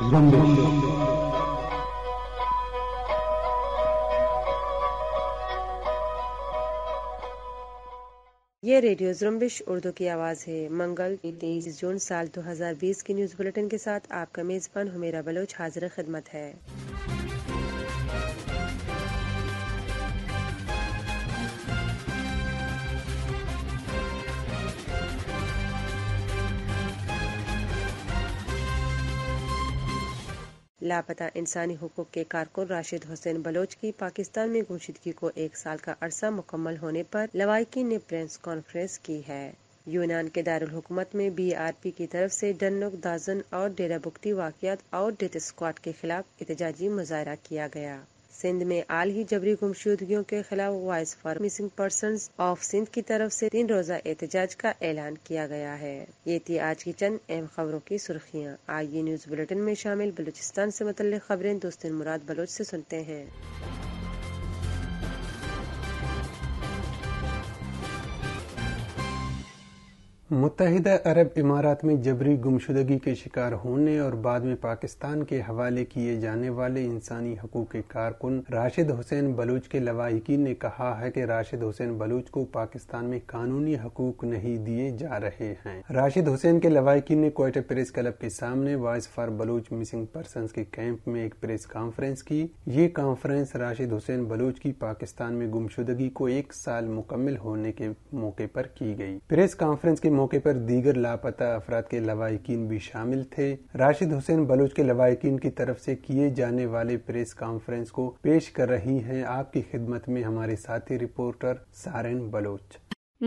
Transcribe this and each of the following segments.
ये रेडियो जुम्बिश उर्दू की आवाज़ है मंगल तेईस जून साल 2020 की न्यूज़ बुलेटिन के साथ आपका मेज़बान हुमेरा बलोच हाजिर खिदमत है लापता इंसानी हकूक के कारकुन राशिद हुसैन बलोच की पाकिस्तान में घोषितगी को एक साल का अरसा मुकम्मल होने पर लवाइकी ने प्रेस कॉन्फ्रेंस की है यूनान के दारकूमत में बी आर पी की तरफ से डनुक दाजन और डेरा बुक्ति वाकत और डेथ स्क्वाड के खिलाफ एहतजाजी मुजाहरा किया गया सिंध में आल ही जबरी गुमशुदगियों के खिलाफ voice for missing person of Sindh की तरफ से तीन रोजा एहतजाज का ऐलान किया गया है ये थी आज की चंद अहम खबरों की सुर्खियाँ आइए न्यूज बुलेटिन में शामिल बलूचिस्तान ऐसी मुतल खबरें दोस्त मुराद बलोच ऐसी सुनते हैं मुतहदा अरब इमारात में जबरी गुमशुदगी के शिकार होने और बाद में पाकिस्तान के हवाले किए जाने वाले इंसानी हकूक़ के कारकुन राशिद हुसैन बलूच के लवाहिकीन ने कहा है की राशिद हुसैन बलूच को पाकिस्तान में कानूनी हकूक नहीं दिए जा रहे हैं राशिद हुसैन के लवाहिकीन ने कोयटा प्रेस क्लब के सामने voice for Baloch missing person के कैंप में एक प्रेस कॉन्फ्रेंस की ये कॉन्फ्रेंस राशिद हुसैन बलूच की पाकिस्तान में गुमशुदगी को एक साल मुकम्मल होने के मौके पर की गयी प्रेस कॉन्फ्रेंस के मौके पर दीगर लापता अफराद के लवाकिन भी शामिल थे राशिद हुसैन बलूच के लवाकिन की तरफ से किए जाने वाले प्रेस कॉन्फ्रेंस को पेश कर रही हैं आपकी खिदमत में हमारे साथी रिपोर्टर सारेन बलोच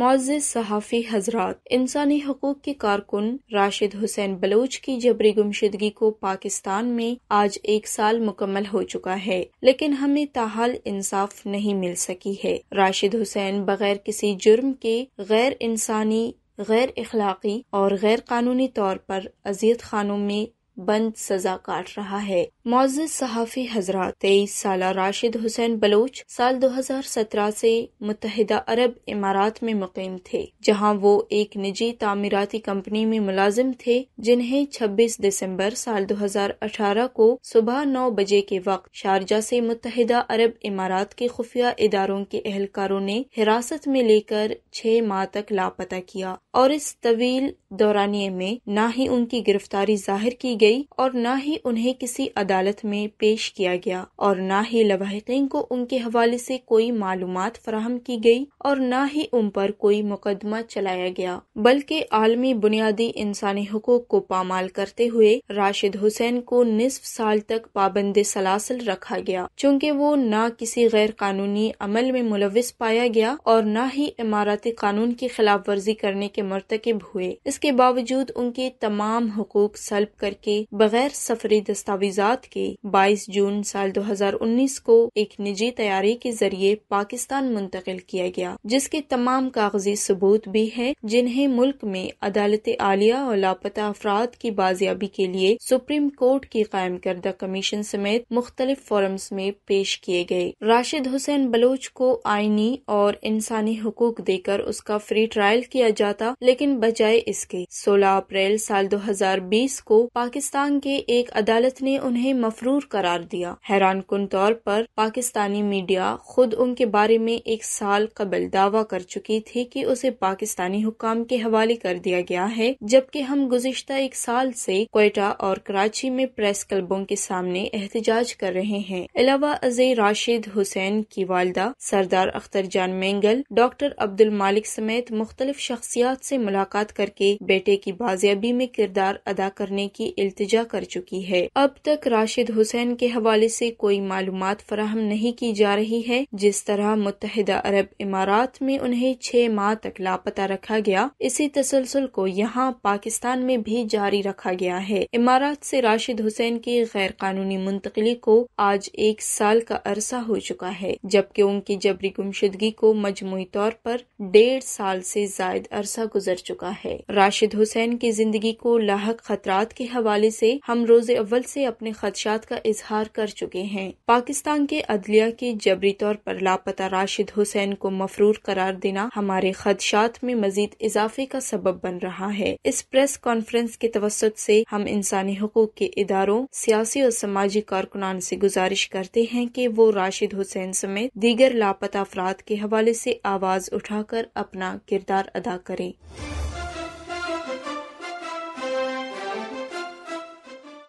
मोज़ सहाफ़ी हजरात इंसानी हकूक़ के कारकुन राशिद हुसैन बलोच की जबरी गुमशुदगी को पाकिस्तान में आज एक साल मुकम्मल हो चुका है लेकिन हमें ताहाल इंसाफ नहीं मिल सकी है राशिद हुसैन बगैर किसी जुर्म के गैर इंसानी गैर अखलाक़ी और गैर क़ानूनी तौर पर अजीत खानों में बंद सजा काट रहा है मोज सहाफ़ी हजरा तेईस साल राशिद हुसैन बलोच साल 2017 से मुतहदा अरब इमारात में मुकम थे जहां वो एक निजी तामीराती कंपनी में मुलाजिम थे जिन्हें 26 दिसंबर साल 2018 को सुबह 9 बजे के वक्त शारजा से मुतहदा अरब इमारात के खुफिया इदारों के एहलकारों ने हिरासत में लेकर छह माह तक लापता किया और इस तवील दौरानिये में न ही उनकी गिरफ्तारी जाहिर की गई और न ही उन्हें किसी अदालत में पेश किया गया और न ही लवाहिकीन को उनके हवाले से कोई मालूम फराहम की गई और न ही उन पर कोई मुकदमा चलाया गया बल्कि आलमी बुनियादी इंसानी हकूक को पामाल करते हुए राशिद हुसैन को निसफ साल तक पाबंद सलासल रखा गया चूँकि वो न किसी गैर कानूनी अमल में मुलविस पाया गया और न ही इमारती कानून की खिलाफ वर्जी करने के मरतकब हुए इसके बावजूद उनके तमाम हकूक सल्ब करके के बगैर सफरी दस्तावेजात के 22 जून साल 2019 को एक निजी तैयारी के जरिए पाकिस्तान मुंतकिल किया गया जिसके तमाम कागजी सबूत भी है जिन्हें मुल्क में अदालत आलिया और लापता अफराद की बाजियाबी के लिए सुप्रीम कोर्ट की कायम करदा कमीशन समेत मुख्तलिफ फोरम्स में पेश किए गए राशिद हुसैन बलोच को आईनी और इंसानी हकूक देकर उसका फ्री ट्रायल किया जाता लेकिन बजाय इसके 16 अप्रैल साल 2020 को पाकिस्तान पाकिस्तान के एक अदालत ने उन्हें मफरूर करार दिया हैरान कन तौर पर पाकिस्तानी मीडिया खुद उनके बारे में एक साल कबल दावा कर चुकी थी कि उसे पाकिस्तानी हुकाम के हवाले कर दिया गया है जबकि हम गुजशत एक साल से कोयटा और कराची में प्रेस क्लबों के सामने एहतजाज कर रहे हैं अलावा अजय राशिद हुसैन की वालदा सरदार अख्तर जान मेंगल डॉक्टर अब्दुल मालिक समेत मुख्तलिफ शख्सियात से मुलाकात करके बेटे की बाजियाबी में किरदार अदा करने की इल्तिजा कर चुकी है अब तक राशिद हुसैन के हवाले से कोई मालूम फराहम नहीं की जा रही है जिस तरह मुतहदा अरब इमारात में उन्हें छह माह तक लापता रखा गया इसी तसलसल को यहाँ पाकिस्तान में भी जारी रखा गया है इमारात से राशिद हुसैन की गैर कानूनी मुंतकली को आज एक साल का अरसा हो चुका है जबकि उनकी जबरी गुमशुदगी को मजमुई तौर पर डेढ़ साल से जायद अरसा गुजर चुका है राशिद हुसैन की जिंदगी को लाक खतरात के हवाले हवाले से हम रोज अव्वल से अपने खदशात का इजहार कर चुके हैं पाकिस्तान के अदलिया के जबरी तौर पर लापता राशिद हुसैन को मफरूर करार देना हमारे खदशात में मजीद इजाफे का सबब बन रहा है इस प्रेस कॉन्फ्रेंस के तवसत से हम इंसानी हकूक के इदारों सियासी और समाजी कारकुनान से गुजारिश करते हैं कि वो राशिद हुसैन समेत दीगर लापता अफराद के हवाले से आवाज उठाकर अपना किरदार अदा करें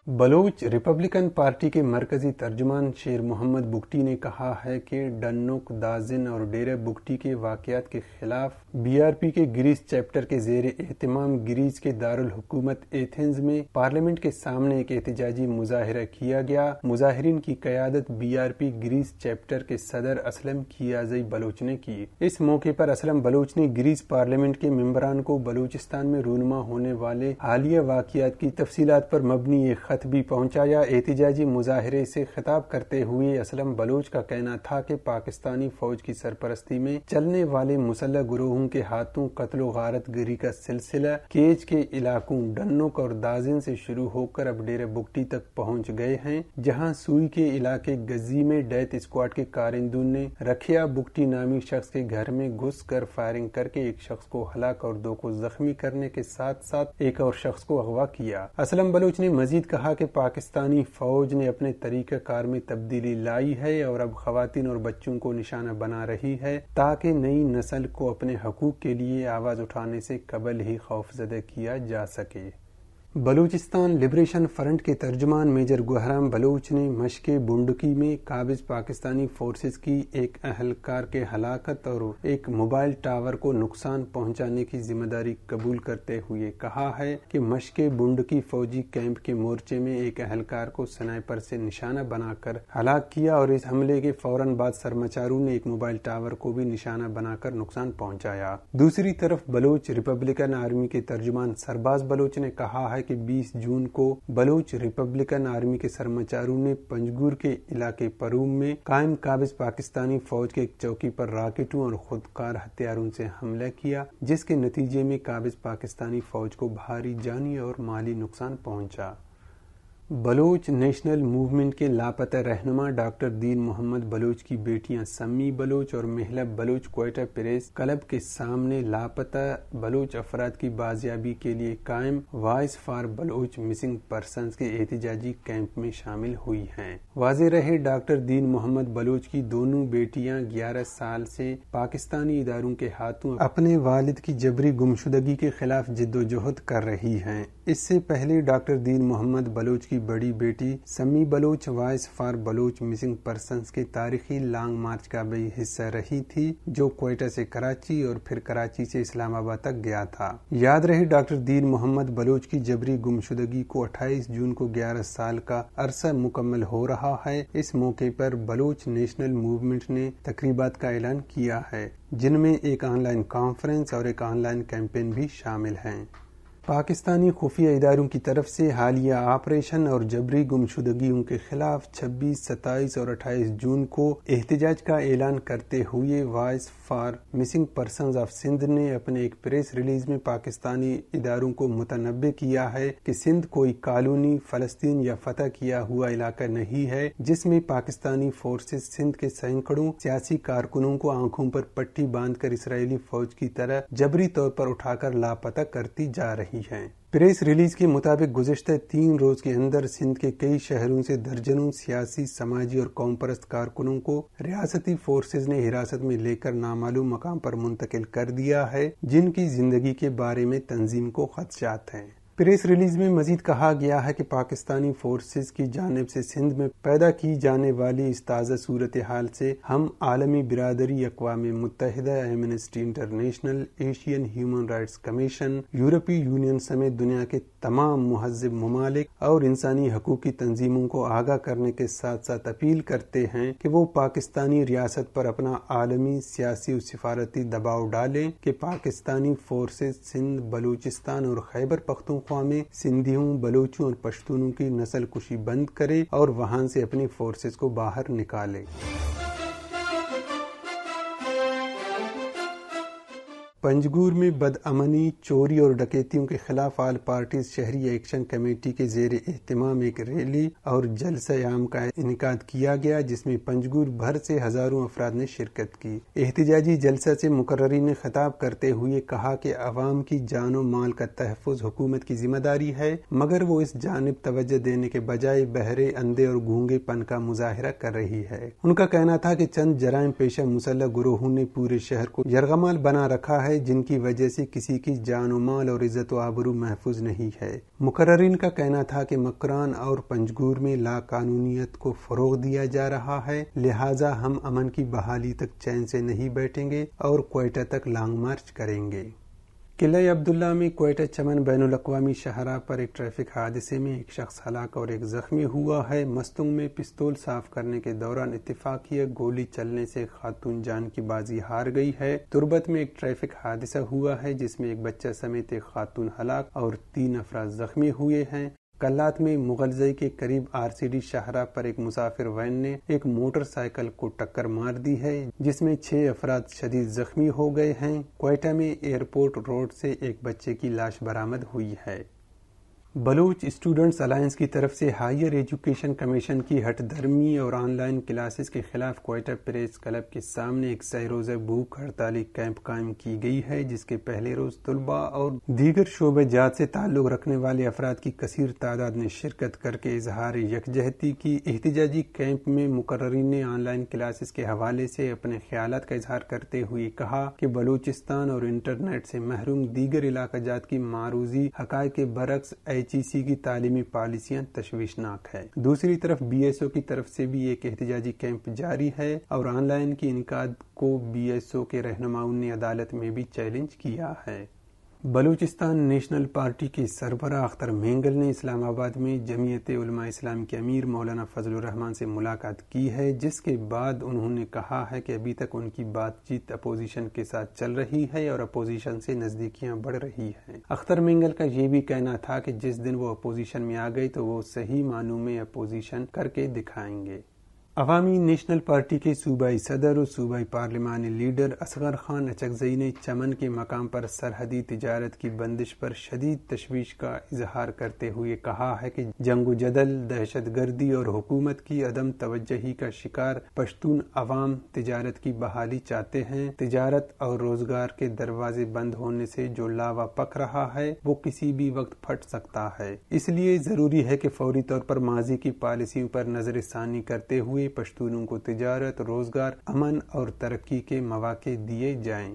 बलोच रिपब्लिकन पार्टी के मरकजी तर्जुमान शेर मोहम्मद बुगटी ने कहा है कि डन्नुक दाजिन और डेरा बुगटी के वाकयात के खिलाफ बीआरपी के ग्रीस चैप्टर के जेर एहतमाम ग्रीस के दारुल हुकूमत एथेंस में पार्लियामेंट के सामने एक एहतजाजी मुजाहरा किया गया मुजाहरीन की क्यादत बीआरपी ग्रीस चैप्टर के सदर असलम कियाजई बलोच ने की इस मौके पर असलम बलोच ने ग्रीस पार्लियामेंट के मम्बरान को बलूचिस्तान में रूनमा होने वाले हालिया वाकयात की तफसीत पर मबनी एक खत भी पहुंचाया एहतजाजी मुजाहरे से खिताब करते हुए असलम बलोच का कहना था कि पाकिस्तानी फौज की सरपरस्ती में चलने वाले मुसलह ग्रोहों के हाथों कत्लो गारत गिरी का सिलसिला केज के इलाकों डन्नोक और दाजिन से शुरू होकर अब डेरा बुकटी तक पहुंच गए हैं जहां सुई के इलाके गजी में डेथ स्क्वाड के कारिंदून ने रखिया बुकटी नामी शख्स के घर में घुस कर फायरिंग करके एक शख्स को हलाक और दो को जख्मी करने के साथ साथ एक और शख्स को अगवा किया असलम बलोच ने मजीद कहा कहा कि पाकिस्तानी फ़ौज ने अपने तरीक़ाकार में तब्दीली लाई है और अब खातन और बच्चों को निशाना बना रही है ताकि नई नस्ल को अपने हकूक़ के लिए आवाज़ उठाने से कबल ही खौफजदा किया जा सके बलूचिस्तान लिबरेशन फ्रंट के तर्जमान मेजर गुहराम बलूच ने मशक बुंडकी में काबिज पाकिस्तानी फोर्सेस की एक अहलकार के हलाकत और एक मोबाइल टावर को नुकसान पहुंचाने की जिम्मेदारी कबूल करते हुए कहा है कि मशक बुंडकी फौजी कैंप के मोर्चे में एक अहलकार को स्नाइपर से निशाना बनाकर हलाक किया और इस हमले के फौरन बाद सरमाचारू ने एक मोबाइल टावर को भी निशाना बनाकर नुकसान पहुँचाया दूसरी तरफ बलूच रिपब्लिकन आर्मी के तर्जुमान सरबाज बलूच ने कहा है कि 20 जून को बलूच रिपब्लिकन आर्मी के सरमाचारों ने पंजगुर के इलाके परूम में कायम काबिज पाकिस्तानी फौज के एक चौकी पर राकेटों और खुदकार हथियारों से हमला किया जिसके नतीजे में काबिज पाकिस्तानी फौज को भारी जानी और माली नुकसान पहुंचा बलोच नेशनल मूवमेंट के लापता रहनुमा डॉक्टर दीन मोहम्मद बलोच की बेटियां सम्मी बलोच और महिला बलोच कोयटा प्रेस क्लब के सामने लापता बलोच अफराद की बाजियाबी के लिए कायम voice for Baloch missing person के एहतजाजी कैंप में शामिल हुई हैं वाज रहे डॉक्टर दीन मोहम्मद बलोच की दोनों बेटियां ग्यारह साल से पाकिस्तानी इदारों के हाथों अपने वालिद की जबरी गुमशुदगी के खिलाफ जिद्दोजहद कर रही है इससे पहले डॉक्टर दीन मोहम्मद बलोच की की बड़ी बेटी Sammi Baloch voice for Baloch missing person के तारीखी लॉन्ग मार्च का भी हिस्सा रही थी जो कोयटा से कराची और फिर कराची से इस्लामाबाद तक गया था याद रहे डॉक्टर दीन मोहम्मद बलोच की जबरी गुमशुदगी को 28 जून को 11 साल का अरसा मुकम्मल हो रहा है इस मौके पर बलोच नेशनल मूवमेंट ने तकरीबात का ऐलान किया है जिनमें एक ऑनलाइन कॉन्फ्रेंस और एक ऑनलाइन कैंपेन भी शामिल हैं पाकिस्तानी खुफिया इदारों की तरफ से हालिया ऑपरेशन और जबरी गुमशुदगियों के खिलाफ 26, 27 और 28 जून को एहतजाज का ऐलान करते हुए voice for missing person of Sindh ने अपने एक प्रेस रिलीज में पाकिस्तानी इदारों को मुतनबे किया है कि सिंध कोई कॉलोनी फलस्तीन या फतह किया हुआ इलाका नहीं है जिसमें पाकिस्तानी फोर्सेज सिंध के सैकड़ों सियासी कारकुनों को आंखों पर पट्टी बांधकर इसराइली फौज की तरह जबरी तौर पर उठाकर लापता करती जा रही रही हैं प्रेस रिलीज के मुताबिक गुजशत तीन रोज के अंदर सिंध के कई शहरों से दर्जनों सियासी समाजी और कौम परस्त कारकुनों को रियासती फोर्सेज ने हिरासत में लेकर नामालूम मकाम पर मुंतकिल कर दिया है जिनकी जिंदगी के बारे में तंजीम को खदशात हैं प्रेस रिलीज में मजीद कहा गया है कि पाकिस्तानी फोर्स की जानब से सिंध में पैदा की जाने वाली इस ताज़ा सूरत हाल से हम आलमी बिरादरी अकवा मुतहदा Amnesty International Asian Human Rights Commission यूरोपीय यूनियन समेत दुनिया के तमाम महजब ममालिक और इंसानी की तंजीमों को आगाह करने के साथ साथ अपील करते हैं कि वो पाकिस्तानी रियासत पर अपना आलमी सियासी और सिफारती दबाव डालें कि पाकिस्तानी फोर्सेज सिंध बलूचिस्तान और खैबर पख्तों अकवा में सिंधियों बलूचों और पश्तूनों की नस्ल कुशी बंद करे और वहां से अपनी फोर्सेस को बाहर निकाले पंजगूर में बदअमनी चोरी और डकैतियों के खिलाफ आल पार्टीज शहरी एक्शन कमेटी के जेर एहतमाम एक रैली और जलसयाम का इनका किया गया जिसमें पंजगूर भर से हजारों अफराद ने शिरकत की एहतजाजी जलसा से मुकर्री ने खिताब करते हुए कहा कि अवाम की जानो माल का तहफ़ हुकूमत की जिम्मेदारी है मगर वो इस जानब तोज्जह देने के बजाय बहरे अंधे और घूंगे पन का मुजाहरा कर रही है उनका कहना था कि चंद जराय पेशा मुसल्ह गुरोहों ने पूरे शहर को यरगमाल बना रखा है है जिनकी वजह से किसी की जान माल और इज्जत आबरू महफूज नहीं है मुकर्रीन का कहना था कि मकरान और पंजगूर में लाकानूनीत को फरोग दिया जा रहा है लिहाजा हम अमन की बहाली तक चैन से नहीं बैठेंगे और कोयटा तक लॉन्ग मार्च करेंगे किले अब्दुल्ला में कोयटा चमन बैन अवी शहरा पर एक ट्रैफिक हादसे में एक शख्स हलाक और एक जख्मी हुआ है मस्तुंग में पिस्तौल साफ करने के दौरान इतफाकिया गोली चलने से खातून जान की बाजी हार गई है तुर्बत में एक ट्रैफिक हादसा हुआ है जिसमें एक बच्चा समेत एक खातून हलाक और तीन अफराज जख्मी हुए हैं कल्लात में मुगलजई के करीब आरसीडी शाहरा पर एक मुसाफिर वैन ने एक मोटरसाइकिल को टक्कर मार दी है जिसमें छह अफराद शदीद जख्मी हो गए हैं कोयटा में एयरपोर्ट रोड से एक बच्चे की लाश बरामद हुई है बलूच स्टूडेंट्स अलायंस की तरफ से हायर एजुकेशन कमीशन की हटधर्मी और ऑनलाइन क्लासेस के खिलाफ क्वार्टर प्रेस क्लब के सामने एक सह रोज़ा भूख हड़ताली कैंप कायम की गई है जिसके पहले रोज़ तलबा और दीगर शोबे जात से ताल्लुक़ रखने वाले अफराद की कसीर तादाद ने शिरकत करके इजहार यकजहती की एहतजाजी कैंप में मुकर्रीन ने ऑनलाइन क्लासेस के हवाले से अपने ख्याल का इजहार करते हुए कहा कि बलूचिस्तान और इंटरनेट से महरूम दीगर इलाका जात की मारूजी हक के बरक्स एच सी की तालीमी पॉलिसियां तशवीशनाक है दूसरी तरफ बी एस ओ की तरफ से भी एक एहतजाजी कैंप जारी है और ऑनलाइन की इनका को बी एस ओ के रहनुमाओं ने अदालत में भी चैलेंज किया है बलूचिस्तान नेशनल पार्टी के सरबरा अख्तर मेंगल ने इस्लामाबाद में जमीयत उलमा इस्लाम के अमीर मौलाना फजलरहमान से मुलाकात की है जिसके बाद उन्होंने कहा है कि अभी तक उनकी बातचीत अपोजिशन के साथ चल रही है और अपोजिशन से नज़दीकियां बढ़ रही हैं अख्तर मेंगल का ये भी कहना था कि जिस दिन वो अपोजिशन में आ गई तो वो सही मानू में अपोजिशन करके दिखाएंगे अवामी नेशनल पार्टी के सूबाई सदर और सूबाई पार्लिमानी लीडर असगर खान अचकजई ने चमन के मकाम पर सरहदी तजारत की बंदिश पर शदीद तशवीश का इजहार करते हुए कहा है कि जंग जदल दहशत गर्दी और हुकूमत की अदम तवज्जही का शिकार पश्तून अवाम तजारत की बहाली चाहते हैं तजारत और रोजगार के दरवाजे बंद होने से जो लावा पक रहा है वो किसी भी वक्त फट सकता है इसलिए जरूरी है कि फौरी तौर पर माजी की पॉलिसियों पर नजरसानी करते हुए लिए पश्तूनों को तजारत रोज़गार अमन और तरक्की के मौाक़े दिए जाएं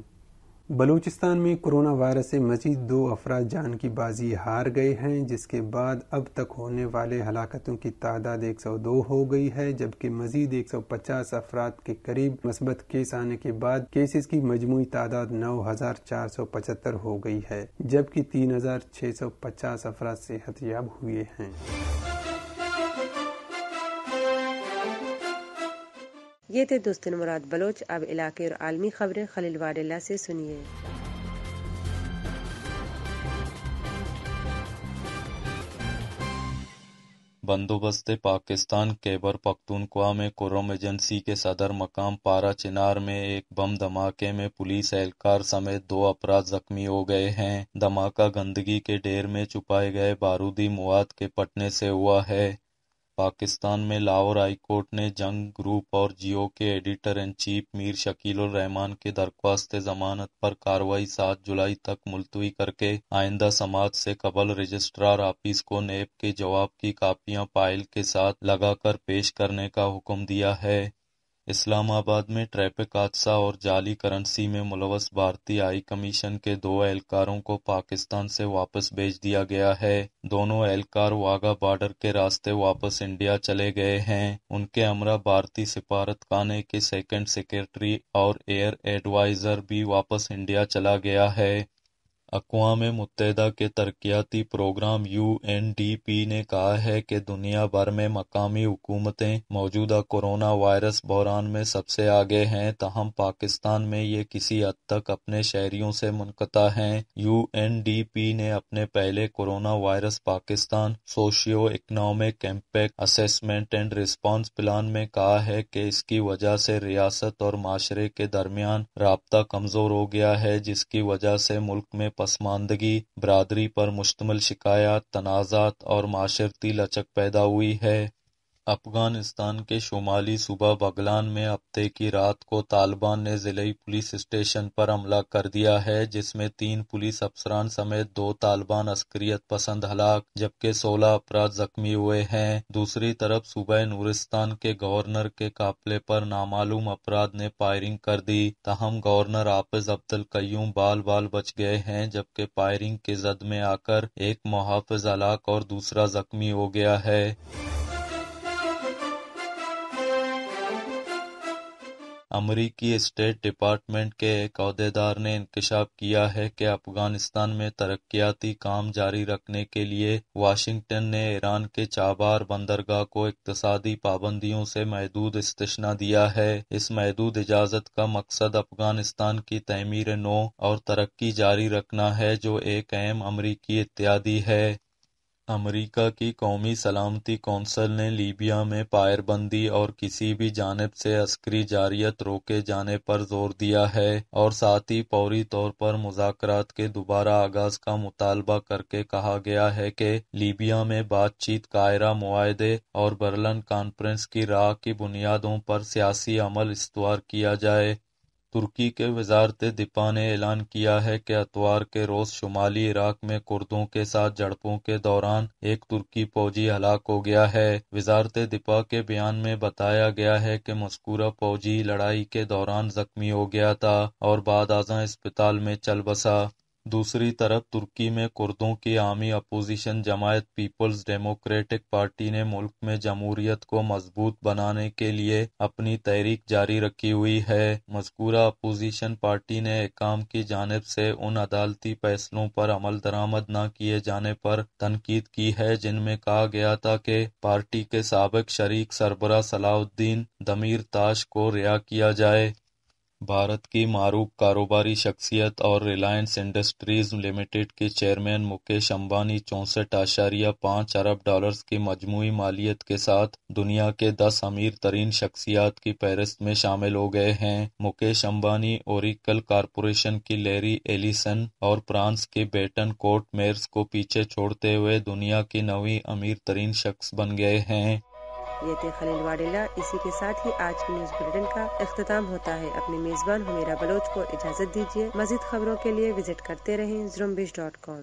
बलूचिस्तान में कोरोना वायरस से मजीद दो अफराज जान की बाजी हार गए हैं जिसके बाद अब तक होने वाले हलाकतों की तादाद 102 हो गई है जबकि मजीद 150 अफराद के करीब मस्बत केस आने के बाद केसेस की मजमू तादाद नौ हज़ार चार सौ पचहत्तर हो गई है जबकि तीन हजार छह पचास अफराद याब हुए हैं ये थे दोस्त मुराद बलोच अब इलाके और आलमी खबरें खलील वाडेला से सुनिए बंदोबस्त पाकिस्तान केबर पख्तूनख्वा में कोरोम एजेंसी के सदर मकाम पारा चिनार में एक बम धमाके में पुलिस एहलकार समेत दो अपराध जख्मी हो गए हैं धमाका गंदगी के ढेर में छुपाए गए बारूदी मवाद के पटने से हुआ है पाकिस्तान में लाहौर हाईकोर्ट ने जंग ग्रुप और जियो के editor in chief Mir Shakil और रहमान की दरख्वास्त जमानत पर कार्रवाई सात जुलाई तक मुलतवी करके आइंदा समाज से कबल रजिस्ट्रार ऑफिस को नैब के जवाब की कापियां फाइल के साथ लगाकर पेश करने का हुक्म दिया है इस्लामाबाद में ट्रैफिक हादसा और जाली करंसी में मुलवस भारतीय हाई कमीशन के दो एहलकारों को पाकिस्तान से वापस भेज दिया गया है दोनों एहलकार वाघा बॉर्डर के रास्ते वापस इंडिया चले गए हैं उनके अमरा भारतीय सिफारत खाने के सेकंड सेक्रेटरी और एयर एडवाइजर भी वापस इंडिया चला गया है अक़वाम मुत्तहदा के तरक्याती programme U N D P ने कहा है कि दुनिया भर में मकामी हुकूमतें मौजूदा कोरोना वायरस बहरान में सबसे आगे हैं ताहम पाकिस्तान में ये किसी हद तक अपने शहरियों से मुनक़ता डी पी ने अपने पहले corona virus Pakistan socio economic impact assessment and response plan में कहा है कि इसकी वजह से रियासत और माशरे के दरमियान रबता कमज़ोर हो गया है जिसकी वजह से मुल्क में पसमानदगी बरदरी पर मुश्तमिल शिकायत तनाज़ात और माशरती लचक पैदा हुई है अफगानिस्तान के शुमाली सूबा बगलान में हफ्ते की रात को तालिबान ने जिले पुलिस स्टेशन पर हमला कर दिया है जिसमें तीन पुलिस अफसरान समेत दो तालिबान अस्करियत पसंद हलाक जबकि सोलह अफराद जख्मी हुए हैं दूसरी तरफ सूबे नूरिस्तान के गवर्नर के काफिले पर नामालूम अपराध ने फायरिंग कर दी तहम गवर्नर हाफिज अब्दुल कयूम बाल बाल बच गए हैं जबकि फायरिंग की जद में आकर एक मुहाफिज हलाक और दूसरा जख्मी हो गया है अमरीकी स्टेट डिपार्टमेंट के एक अहदेदार ने इंकशाफ किया है कि अफगानिस्तान में तरक्याती काम जारी रखने के लिए वाशिंगटन ने ईरान के चाबार बंदरगाह को इकतदी पाबंदियों से महदूद इस्तना दिया है इस महदूद इजाजत का मकसद अफगानिस्तान की तमीर नो और तरक्की जारी रखना है जो एक अहम अमरीकी इत्यादि है अमरीका की कौमी सलामती कौंसल ने लीबिया में पायरबंदी और किसी भी जानब से अस्करी जारियत रोके जाने पर जोर दिया है और साथ ही फौरी तौर पर मुजाकर के दोबारा आगाज का मुतालबा करके कहा गया है कि लीबिया में बातचीत कायरा मुआदे और बर्लन कॉन्फ्रेंस की राह की बुनियादों पर सियासी अमल इस्तवार किया जाए तुर्की के वजारत दिपा ने ऐलान किया है कि अतवार के रोज शुमाली इराक में कुर्दों के साथ झड़पों के दौरान एक तुर्की फौजी हलाक हो गया है वजारत दिपा के बयान में बताया गया है कि मस्कूरा फौजी लड़ाई के दौरान जख्मी हो गया था और बाद आजा अस्पताल में चल बसा दूसरी तरफ तुर्की में कुर्दों की आमी अपोजिशन जमायत पीपल्स डेमोक्रेटिक पार्टी ने मुल्क में जमहूरियत को मजबूत बनाने के लिए अपनी तहरीक जारी रखी हुई है मजकूरा अपोजिशन पार्टी ने एकाम की जानब से उन अदालती फैसलों पर अमल दरामद न किए जाने पर तनकीद की है जिनमें कहा गया था कि पार्टी के सबक शरीक सरबरा सलाउद्दीन दमीर ताश को रिहा किया जाए भारत की मारूफ कारोबारी शख्सियत और रिलायंस इंडस्ट्रीज लिमिटेड के चेयरमैन मुकेश अंबानी चौंसठ आशारिया पाँच अरब डॉलर की मजमू मालियत के साथ दुनिया के दस अमीर तरीन शख्सियात की फहरिस्त में शामिल हो गए हैं मुकेश अंबानी ओरिकल कारपोरेशन की लेरी एलिसन और फ्रांस के बेटन कोर्ट मेयर्स को पीछे छोड़ते हुए दुनिया के नवी अमीर तरीन शख्स बन गए हैं ये थे खलील वाडेला इसी के साथ ही आज की न्यूज बुलेटिन का अख्ताम होता है अपने मेजबान हुमेरा बलोच को इजाजत दीजिए मजीद खबरों के लिए विजिट करते रहे जुम्बिश डॉट कॉम